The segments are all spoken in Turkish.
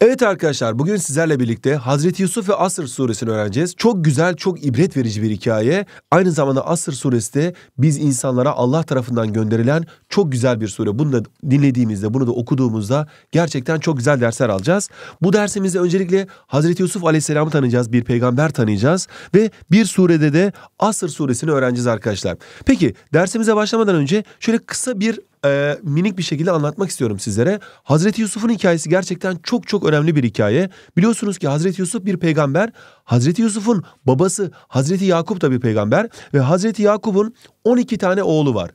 Evet arkadaşlar bugün sizlerle birlikte Hazreti Yusuf ve Asır suresini öğreneceğiz. Çok güzel, çok ibret verici bir hikaye. Aynı zamanda Asır suresi de biz insanlara Allah tarafından gönderilen çok güzel bir sure. Bunu da dinlediğimizde, bunu da okuduğumuzda gerçekten çok güzel dersler alacağız. Bu dersimizde öncelikle Hazreti Yusuf Aleyhisselam'ı tanıyacağız, bir peygamber tanıyacağız ve bir surede de Asır suresini öğreneceğiz arkadaşlar. Peki dersimize başlamadan önce şöyle kısa bir e, minik bir şekilde anlatmak istiyorum sizlere. Hazreti Yusuf'un hikayesi gerçekten çok çok önemli bir hikaye. Biliyorsunuz ki Hazreti Yusuf bir peygamber. Hazreti Yusuf'un babası Hazreti Yakup da bir peygamber ve Hazreti Yakup'un 12 tane oğlu var.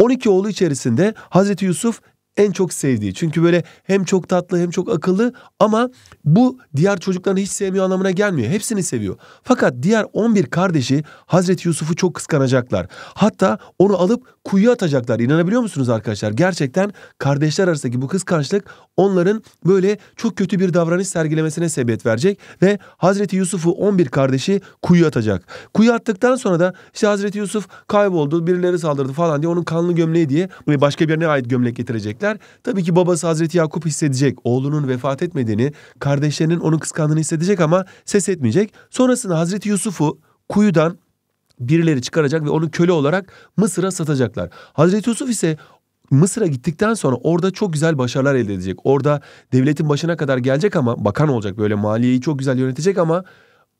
12 oğlu içerisinde Hazreti Yusuf en çok sevdiği. Çünkü böyle hem çok tatlı hem çok akıllı ama bu diğer çocuklarını hiç sevmiyor anlamına gelmiyor. Hepsini seviyor. Fakat diğer 11 kardeşi Hazreti Yusuf'u çok kıskanacaklar. Hatta onu alıp kuyuya atacaklar. İnanabiliyor musunuz arkadaşlar? Gerçekten kardeşler arasındaki bu kıskançlık onların böyle çok kötü bir davranış sergilemesine sebebiyet verecek ve Hazreti Yusuf'u 11 kardeşi kuyuya atacak. Kuyuya attıktan sonra da işte Hazreti Yusuf kayboldu, birileri saldırdı falan diye onun kanlı gömleği diye başka birine ait gömlek getirecekler hissetmişler. Tabii ki babası Hazreti Yakup hissedecek. Oğlunun vefat etmediğini, kardeşlerinin onu kıskandığını hissedecek ama ses etmeyecek. Sonrasında Hazreti Yusuf'u kuyudan birileri çıkaracak ve onu köle olarak Mısır'a satacaklar. Hazreti Yusuf ise Mısır'a gittikten sonra orada çok güzel başarılar elde edecek. Orada devletin başına kadar gelecek ama bakan olacak böyle maliyeyi çok güzel yönetecek ama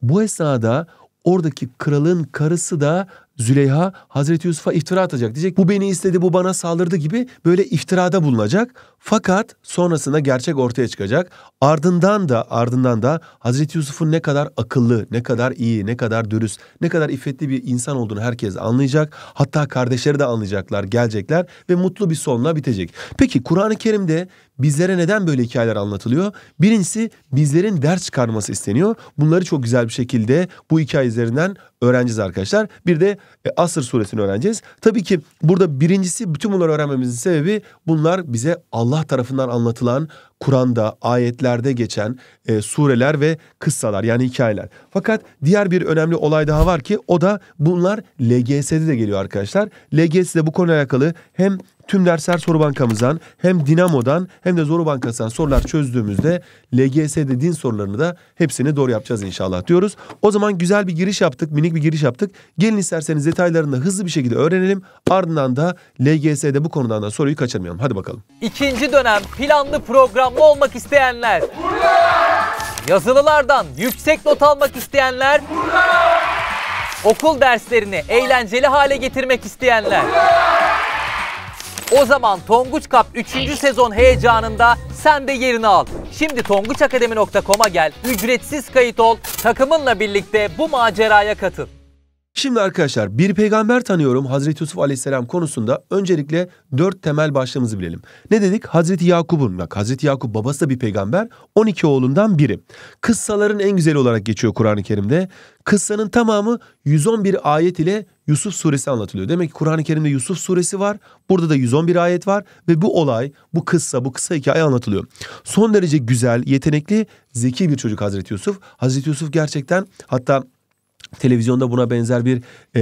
bu esnada oradaki kralın karısı da Züleyha Hazreti Yusuf'a iftira atacak. Diyecek bu beni istedi bu bana saldırdı gibi böyle iftirada bulunacak. Fakat sonrasında gerçek ortaya çıkacak. Ardından da ardından da Hazreti Yusuf'un ne kadar akıllı, ne kadar iyi, ne kadar dürüst, ne kadar iffetli bir insan olduğunu herkes anlayacak. Hatta kardeşleri de anlayacaklar, gelecekler ve mutlu bir sonla bitecek. Peki Kur'an-ı Kerim'de bizlere neden böyle hikayeler anlatılıyor? Birincisi bizlerin ders çıkarması isteniyor. Bunları çok güzel bir şekilde bu hikaye üzerinden öğreneceğiz arkadaşlar. Bir de e, Asır suresini öğreneceğiz. Tabii ki burada birincisi bütün bunları öğrenmemizin sebebi bunlar bize Allah tarafından anlatılan Kur'an'da, ayetlerde geçen e, sureler ve kıssalar yani hikayeler. Fakat diğer bir önemli olay daha var ki o da bunlar LGS'de de geliyor arkadaşlar. LGS'de bu konuyla alakalı hem tüm dersler soru bankamızdan hem Dinamo'dan hem de Zoru Bankası'ndan sorular çözdüğümüzde LGS'de din sorularını da hepsini doğru yapacağız inşallah diyoruz. O zaman güzel bir giriş yaptık, minik bir giriş yaptık. Gelin isterseniz detaylarını da hızlı bir şekilde öğrenelim. Ardından da LGS'de bu konudan da soruyu kaçırmayalım. Hadi bakalım. İkinci dönem planlı program devamlı olmak isteyenler. Burada. Yazılılardan yüksek not almak isteyenler. Burada. Okul derslerini eğlenceli hale getirmek isteyenler. O zaman Tonguç Kap 3. sezon heyecanında sen de yerini al. Şimdi tonguçakademi.com'a gel, ücretsiz kayıt ol, takımınla birlikte bu maceraya katıl. Şimdi arkadaşlar bir peygamber tanıyorum Hazreti Yusuf Aleyhisselam konusunda öncelikle dört temel başlığımızı bilelim. Ne dedik? Hazreti Yakup'un, bak Hazreti Yakup babası da bir peygamber, 12 oğlundan biri. Kıssaların en güzeli olarak geçiyor Kur'an-ı Kerim'de. Kıssanın tamamı 111 ayet ile Yusuf suresi anlatılıyor. Demek ki Kur'an-ı Kerim'de Yusuf suresi var. Burada da 111 ayet var ve bu olay, bu kıssa, bu kısa hikaye anlatılıyor. Son derece güzel, yetenekli, zeki bir çocuk Hazreti Yusuf. Hazreti Yusuf gerçekten hatta televizyonda buna benzer bir e,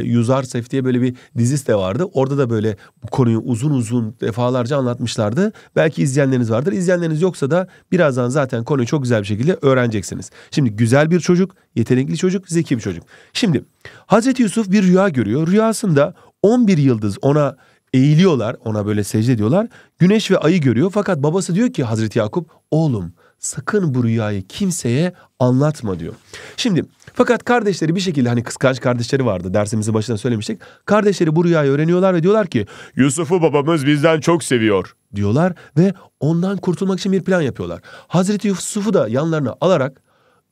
Yüzar Sef diye böyle bir dizis de vardı. Orada da böyle bu konuyu uzun uzun defalarca anlatmışlardı. Belki izleyenleriniz vardır. İzleyenleriniz yoksa da birazdan zaten konuyu çok güzel bir şekilde öğreneceksiniz. Şimdi güzel bir çocuk, yetenekli çocuk, zeki bir çocuk. Şimdi Hazreti Yusuf bir rüya görüyor. Rüyasında 11 yıldız ona eğiliyorlar. Ona böyle secde ediyorlar. Güneş ve ayı görüyor. Fakat babası diyor ki Hazreti Yakup oğlum sakın bu rüyayı kimseye anlatma diyor. Şimdi fakat kardeşleri bir şekilde hani kıskanç kardeşleri vardı dersimizi başında söylemiştik. Kardeşleri bu rüyayı öğreniyorlar ve diyorlar ki Yusuf'u babamız bizden çok seviyor diyorlar ve ondan kurtulmak için bir plan yapıyorlar. Hazreti Yusuf'u da yanlarına alarak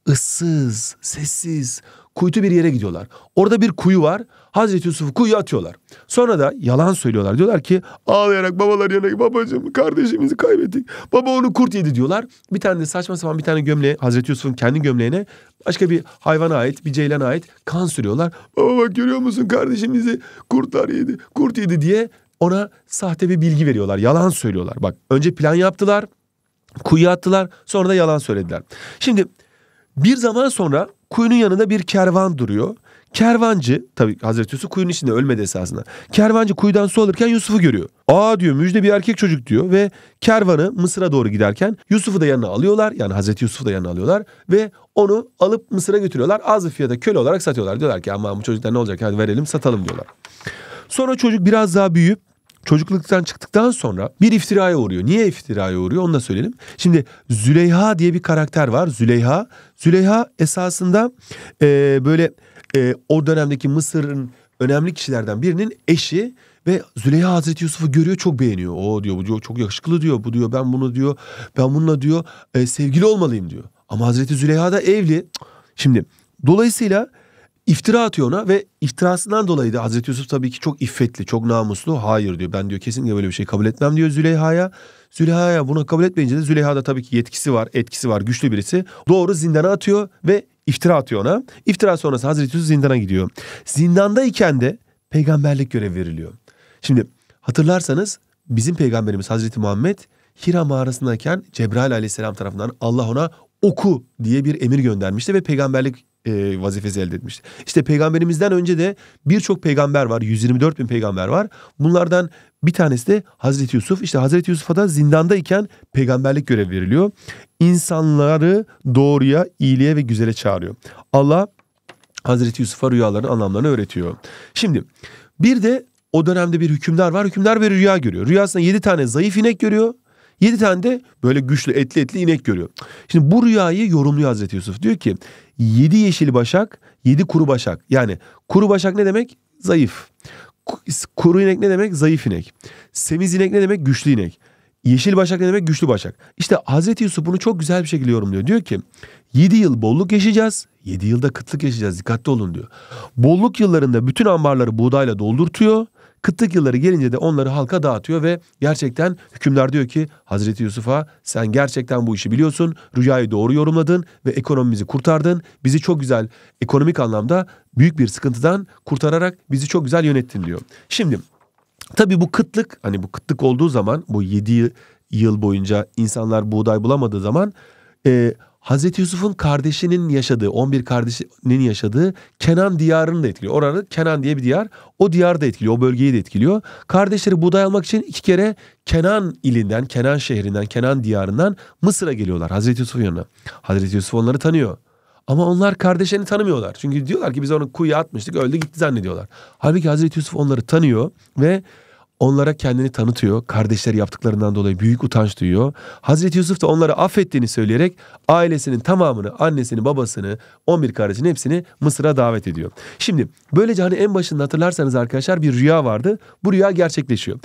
ıssız, sessiz, kuytu bir yere gidiyorlar. Orada bir kuyu var. Hazreti Yusuf'u kuyuya atıyorlar. Sonra da yalan söylüyorlar. Diyorlar ki ağlayarak babalar yanına babacığım kardeşimizi kaybettik. Baba onu kurt yedi diyorlar. Bir tane de saçma sapan bir tane gömleğe Hazreti Yusuf'un kendi gömleğine başka bir hayvana ait bir ceylan ait kan sürüyorlar. Baba bak görüyor musun kardeşimizi kurtlar yedi kurt yedi diye ona sahte bir bilgi veriyorlar. Yalan söylüyorlar. Bak önce plan yaptılar. kuyu attılar sonra da yalan söylediler. Şimdi bir zaman sonra Kuyunun yanında bir kervan duruyor. Kervancı tabii Hazreti Yusuf kuyunun içinde ölmedi esasında. Kervancı kuyudan su alırken Yusuf'u görüyor. Aa diyor müjde bir erkek çocuk diyor ve kervanı Mısır'a doğru giderken Yusuf'u da yanına alıyorlar. Yani Hazreti Yusuf'u da yanına alıyorlar ve onu alıp Mısır'a götürüyorlar. Az fiyata köle olarak satıyorlar. Diyorlar ki ama bu çocuklar ne olacak hadi verelim satalım diyorlar. Sonra çocuk biraz daha büyüyüp çocukluktan çıktıktan sonra bir iftiraya uğruyor. Niye iftiraya uğruyor onu da söyleyelim. Şimdi Züleyha diye bir karakter var. Züleyha. Züleyha esasında e, böyle e, o dönemdeki Mısır'ın önemli kişilerden birinin eşi ve Züleyha Hazreti Yusuf'u görüyor çok beğeniyor. O diyor bu diyor çok yakışıklı diyor bu diyor ben bunu diyor ben bununla diyor e, sevgili olmalıyım diyor. Ama Hazreti Züleyha da evli. Şimdi dolayısıyla İftira atıyor ona ve iftirasından dolayı da Hazreti Yusuf tabii ki çok iffetli, çok namuslu. Hayır diyor ben diyor kesinlikle böyle bir şey kabul etmem diyor Züleyha'ya. Züleyha'ya bunu kabul etmeyince de da tabii ki yetkisi var, etkisi var, güçlü birisi. Doğru zindana atıyor ve iftira atıyor ona. İftira sonrası Hazreti Yusuf zindana gidiyor. Zindandayken de peygamberlik görev veriliyor. Şimdi hatırlarsanız bizim peygamberimiz Hazreti Muhammed Hira mağarasındayken Cebrail aleyhisselam tarafından Allah ona oku diye bir emir göndermişti ve peygamberlik e, vazifesi elde etmişti. İşte peygamberimizden önce de birçok peygamber var. 124 bin peygamber var. Bunlardan bir tanesi de Hazreti Yusuf. İşte Hazreti Yusuf'a da zindandayken peygamberlik görevi veriliyor. İnsanları doğruya, iyiliğe ve güzele çağırıyor. Allah Hazreti Yusuf'a rüyaların anlamlarını öğretiyor. Şimdi bir de o dönemde bir hükümdar var. Hükümdar bir rüya görüyor. Rüyasında yedi tane zayıf inek görüyor. 7 tane de böyle güçlü etli etli inek görüyor. Şimdi bu rüyayı yorumluyor Hazreti Yusuf. Diyor ki 7 yeşil başak, 7 kuru başak. Yani kuru başak ne demek? Zayıf. Kuru inek ne demek? Zayıf inek. Semiz inek ne demek? Güçlü inek. Yeşil başak ne demek? Güçlü başak. İşte Hazreti Yusuf bunu çok güzel bir şekilde yorumluyor. Diyor ki 7 yıl bolluk yaşayacağız. 7 yılda kıtlık yaşayacağız. Dikkatli olun diyor. Bolluk yıllarında bütün ambarları buğdayla doldurtuyor. Kıtlık yılları gelince de onları halka dağıtıyor ve gerçekten hükümdar diyor ki Hazreti Yusuf'a sen gerçekten bu işi biliyorsun. Rüyayı doğru yorumladın ve ekonomimizi kurtardın. Bizi çok güzel ekonomik anlamda büyük bir sıkıntıdan kurtararak bizi çok güzel yönettin diyor. Şimdi tabii bu kıtlık hani bu kıtlık olduğu zaman bu 7 yıl boyunca insanlar buğday bulamadığı zaman e, Hazreti Yusuf'un kardeşinin yaşadığı, 11 kardeşinin yaşadığı Kenan diyarını da etkiliyor. Oranı Kenan diye bir diyar. O diyar da etkiliyor, o bölgeyi de etkiliyor. Kardeşleri buğday almak için iki kere Kenan ilinden, Kenan şehrinden, Kenan diyarından Mısır'a geliyorlar Hazreti Yusuf'un yanına. Hazreti Yusuf onları tanıyor. Ama onlar kardeşlerini tanımıyorlar. Çünkü diyorlar ki biz onu kuyuya atmıştık öldü gitti zannediyorlar. Halbuki Hazreti Yusuf onları tanıyor ve onlara kendini tanıtıyor. Kardeşleri yaptıklarından dolayı büyük utanç duyuyor. Hazreti Yusuf da onları affettiğini söyleyerek ailesinin tamamını, annesini, babasını, 11 kardeşinin hepsini Mısır'a davet ediyor. Şimdi böylece hani en başında hatırlarsanız arkadaşlar bir rüya vardı. Bu rüya gerçekleşiyor.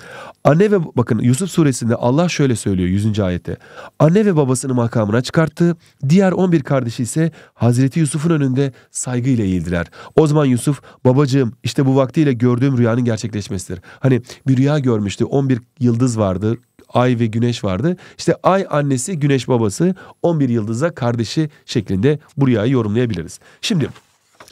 Anne ve bakın Yusuf suresinde Allah şöyle söylüyor 100. ayette. Anne ve babasını makamına çıkarttı. Diğer 11 kardeşi ise Hazreti Yusuf'un önünde saygıyla eğildiler. O zaman Yusuf babacığım işte bu vaktiyle gördüğüm rüyanın gerçekleşmesidir. Hani bir rüya görmüştü. 11 yıldız vardı. Ay ve güneş vardı. İşte ay annesi, güneş babası, 11 yıldıza kardeşi şeklinde bu rüyayı yorumlayabiliriz. Şimdi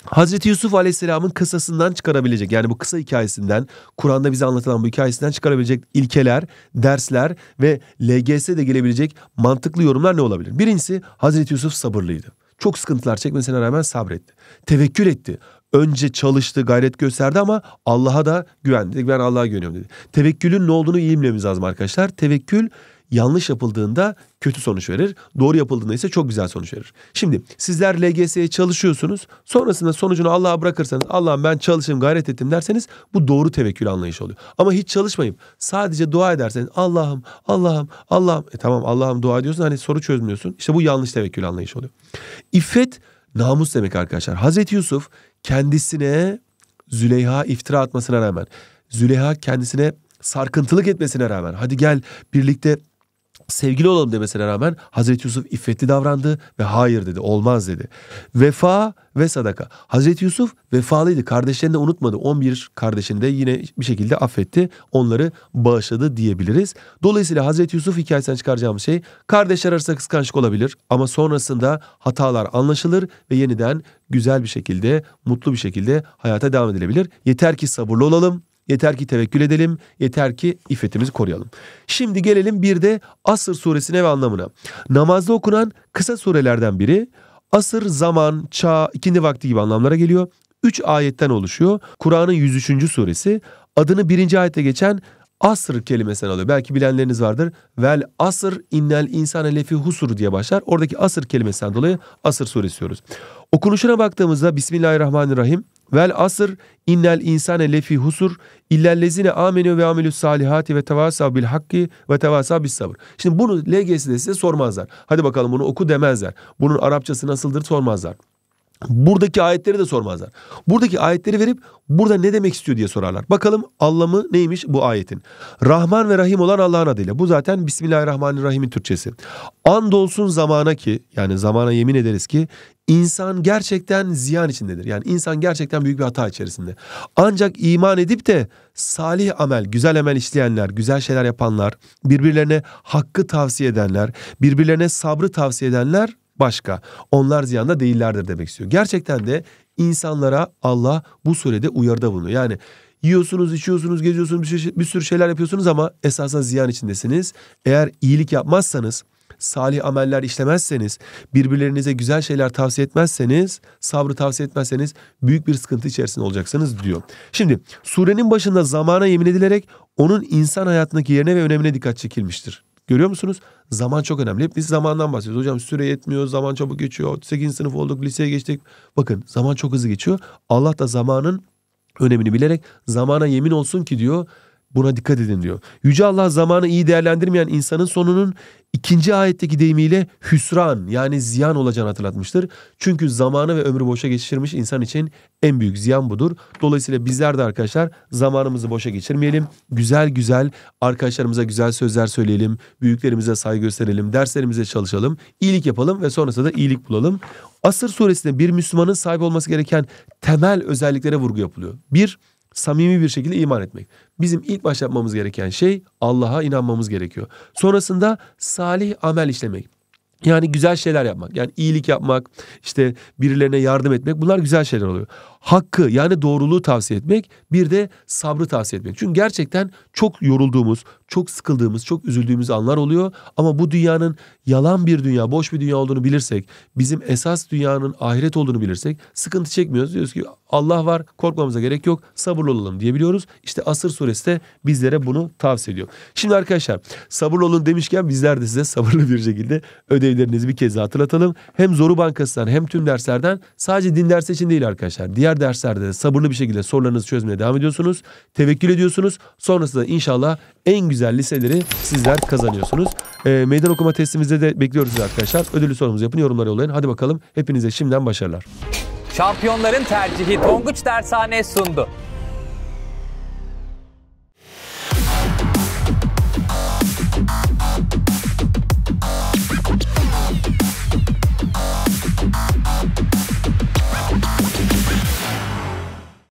Hazreti Yusuf Aleyhisselam'ın kısasından çıkarabilecek yani bu kısa hikayesinden Kur'an'da bize anlatılan bu hikayesinden çıkarabilecek ilkeler, dersler ve LGS'de gelebilecek mantıklı yorumlar ne olabilir? Birincisi Hazreti Yusuf sabırlıydı. Çok sıkıntılar çekmesine rağmen sabretti. Tevekkül etti önce çalıştı, gayret gösterdi ama Allah'a da güvendi. ben Allah'a güveniyorum dedi. Tevekkülün ne olduğunu iyi bilmemiz lazım arkadaşlar. Tevekkül yanlış yapıldığında kötü sonuç verir. Doğru yapıldığında ise çok güzel sonuç verir. Şimdi sizler LGS'ye çalışıyorsunuz. Sonrasında sonucunu Allah'a bırakırsanız Allah'ım ben çalışayım gayret ettim derseniz bu doğru tevekkül anlayışı oluyor. Ama hiç çalışmayıp sadece dua ederseniz Allah'ım Allah'ım Allah'ım e tamam Allah'ım dua ediyorsun hani soru çözmüyorsun. İşte bu yanlış tevekkül anlayışı oluyor. İffet Namus demek arkadaşlar. Hazreti Yusuf kendisine Züleyha iftira atmasına rağmen, Züleyha kendisine sarkıntılık etmesine rağmen hadi gel birlikte sevgili olalım demesine rağmen Hazreti Yusuf iffetli davrandı ve hayır dedi olmaz dedi. Vefa ve sadaka. Hazreti Yusuf vefalıydı. Kardeşlerini de unutmadı. 11 kardeşini de yine bir şekilde affetti. Onları bağışladı diyebiliriz. Dolayısıyla Hazreti Yusuf hikayesinden çıkaracağım şey kardeşler arasında kıskançlık olabilir ama sonrasında hatalar anlaşılır ve yeniden güzel bir şekilde, mutlu bir şekilde hayata devam edilebilir. Yeter ki sabırlı olalım Yeter ki tevekkül edelim, yeter ki iffetimizi koruyalım. Şimdi gelelim bir de Asır suresine ve anlamına. Namazda okunan kısa surelerden biri asır, zaman, çağ, ikindi vakti gibi anlamlara geliyor. Üç ayetten oluşuyor. Kur'an'ın 103. suresi adını birinci ayette geçen asr kelimesinden alıyor. Belki bilenleriniz vardır. Vel asr innel insane lefi husur diye başlar. Oradaki asr kelimesinden dolayı asr suresi diyoruz. Okunuşuna baktığımızda Bismillahirrahmanirrahim Vel asr innel insane lefi husur illellezine amenu ve amelü salihati ve tevasa bil hakki ve tevasa bil sabır. Şimdi bunu LGS'de size sormazlar. Hadi bakalım bunu oku demezler. Bunun Arapçası nasıldır sormazlar. Buradaki ayetleri de sormazlar. Buradaki ayetleri verip burada ne demek istiyor diye sorarlar. Bakalım anlamı neymiş bu ayetin. Rahman ve Rahim olan Allah'ın adıyla. Bu zaten Bismillahirrahmanirrahim'in Türkçesi. Andolsun zamana ki yani zamana yemin ederiz ki insan gerçekten ziyan içindedir. Yani insan gerçekten büyük bir hata içerisinde. Ancak iman edip de salih amel, güzel amel işleyenler, güzel şeyler yapanlar, birbirlerine hakkı tavsiye edenler, birbirlerine sabrı tavsiye edenler başka. Onlar ziyanda değillerdir demek istiyor. Gerçekten de insanlara Allah bu surede uyarıda bulunuyor. Yani yiyorsunuz, içiyorsunuz, geziyorsunuz, bir, şey, bir sürü şeyler yapıyorsunuz ama esasen ziyan içindesiniz. Eğer iyilik yapmazsanız, salih ameller işlemezseniz, birbirlerinize güzel şeyler tavsiye etmezseniz, sabrı tavsiye etmezseniz büyük bir sıkıntı içerisinde olacaksınız diyor. Şimdi surenin başında zamana yemin edilerek onun insan hayatındaki yerine ve önemine dikkat çekilmiştir. Görüyor musunuz? Zaman çok önemli. Hep biz zamandan bahsediyoruz. Hocam süre yetmiyor, zaman çabuk geçiyor. 8. sınıf olduk, liseye geçtik. Bakın zaman çok hızlı geçiyor. Allah da zamanın önemini bilerek zamana yemin olsun ki diyor Buna dikkat edin diyor. Yüce Allah zamanı iyi değerlendirmeyen insanın sonunun ikinci ayetteki deyimiyle hüsran yani ziyan olacağını hatırlatmıştır. Çünkü zamanı ve ömrü boşa geçirmiş insan için en büyük ziyan budur. Dolayısıyla bizler de arkadaşlar zamanımızı boşa geçirmeyelim. Güzel güzel arkadaşlarımıza güzel sözler söyleyelim. Büyüklerimize saygı gösterelim. Derslerimize çalışalım. iyilik yapalım ve sonrasında da iyilik bulalım. Asır suresinde bir Müslümanın sahip olması gereken temel özelliklere vurgu yapılıyor. Bir, samimi bir şekilde iman etmek. Bizim ilk baş yapmamız gereken şey Allah'a inanmamız gerekiyor. Sonrasında salih amel işlemek. Yani güzel şeyler yapmak. Yani iyilik yapmak, işte birilerine yardım etmek bunlar güzel şeyler oluyor hakkı yani doğruluğu tavsiye etmek, bir de sabrı tavsiye etmek. Çünkü gerçekten çok yorulduğumuz, çok sıkıldığımız, çok üzüldüğümüz anlar oluyor ama bu dünyanın yalan bir dünya, boş bir dünya olduğunu bilirsek, bizim esas dünyanın ahiret olduğunu bilirsek sıkıntı çekmiyoruz. Diyoruz ki Allah var, korkmamıza gerek yok, sabırlı olalım diyebiliyoruz. İşte Asır suresi de bizlere bunu tavsiye ediyor. Şimdi arkadaşlar sabırlı olun demişken bizler de size sabırlı bir şekilde ödevlerinizi bir kez hatırlatalım. Hem Zoru Bankası'ndan hem tüm derslerden sadece din dersi için değil arkadaşlar. Diğer derslerde de sabırlı bir şekilde sorularınızı çözmeye devam ediyorsunuz. Tevekkül ediyorsunuz. Sonrasında inşallah en güzel liseleri sizler kazanıyorsunuz. E, meydan okuma testimizde de bekliyoruz arkadaşlar. Ödüllü sorumuzu yapın, yorumlara yollayın. Hadi bakalım hepinize şimdiden başarılar. Şampiyonların tercihi Tonguç Dershane sundu.